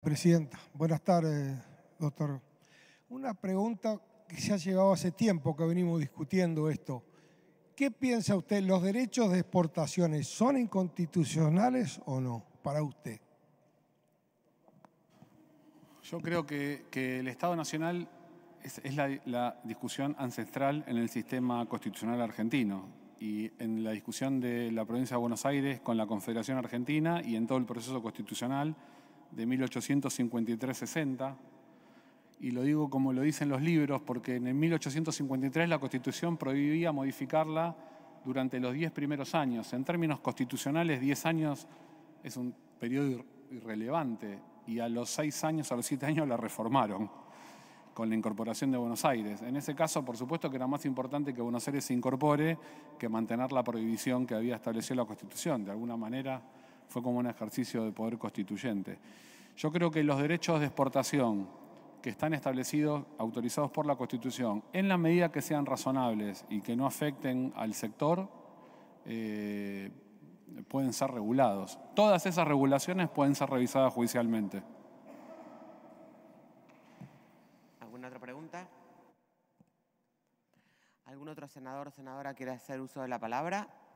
Presidenta, buenas tardes, doctor. Una pregunta que se ha llevado hace tiempo que venimos discutiendo esto. ¿Qué piensa usted? ¿Los derechos de exportaciones son inconstitucionales o no para usted? Yo creo que, el Estado Nacional es, la, la, discusión ancestral en el sistema constitucional argentino y en la discusión de la provincia de Buenos Aires con la Confederación Argentina y en todo el proceso constitucional de 1853-60, y lo digo como lo dicen los libros, porque en el 1853 la Constitución prohibía modificarla durante los 10 primeros años. En términos constitucionales, 10 años es un periodo irrelevante y a los 6 años, a los 7 años la reformaron con la incorporación de Buenos Aires. En ese caso, por supuesto que era más importante que Buenos Aires se incorpore que mantener la prohibición que había establecido la Constitución. De alguna manera, fue como un ejercicio de poder constituyente. Yo creo que los derechos de exportación que están establecidos, autorizados por la Constitución, en la medida que sean razonables y que no afecten al sector, eh, pueden ser regulados. Todas esas regulaciones pueden ser revisadas judicialmente. ¿Alguna otra pregunta? ¿Algún otro senador o senadora quiere hacer uso de la palabra?